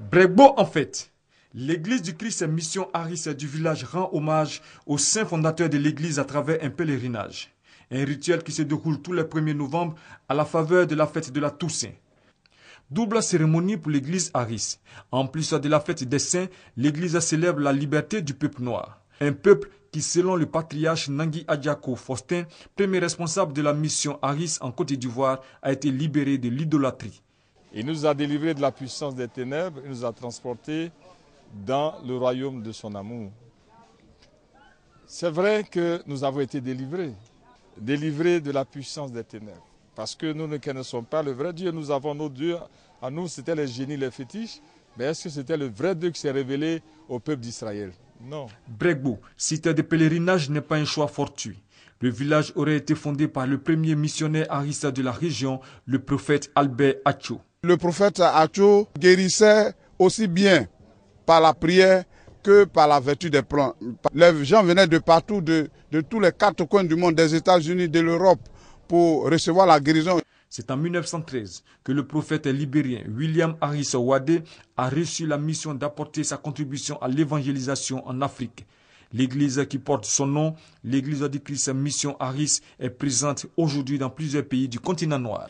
Bregbo, en fait, l'église du Christ et Mission Harris du village rend hommage au saint fondateur de l'église à travers un pèlerinage. Un rituel qui se déroule tous les 1er novembre à la faveur de la fête de la Toussaint. Double cérémonie pour l'église Harris. En plus de la fête des saints, l'église célèbre la liberté du peuple noir. Un peuple qui, selon le patriarche Nangui Adjako Faustin, premier responsable de la mission Harris en Côte d'Ivoire, a été libéré de l'idolâtrie. Il nous a délivrés de la puissance des ténèbres, il nous a transportés dans le royaume de son amour. C'est vrai que nous avons été délivrés, délivrés de la puissance des ténèbres, parce que nous ne connaissons pas le vrai Dieu. Nous avons nos dieux, à nous c'était les génies, les fétiches, mais est-ce que c'était le vrai Dieu qui s'est révélé au peuple d'Israël Non. Bregbo, cité des pèlerinages n'est pas un choix fortuit. Le village aurait été fondé par le premier missionnaire harissa de la région, le prophète Albert Acho. Le prophète Acho guérissait aussi bien par la prière que par la vertu des plantes. Les gens venaient de partout, de, tous les quatre coins du monde, des États-Unis, de l'Europe, pour recevoir la guérison. C'est en 1913 que le prophète libérien William Harris Wade a reçu la mission d'apporter sa contribution à l'évangélisation en Afrique. L'église qui porte son nom, l'église du Christ Mission Harris, est présente aujourd'hui dans plusieurs pays du continent noir.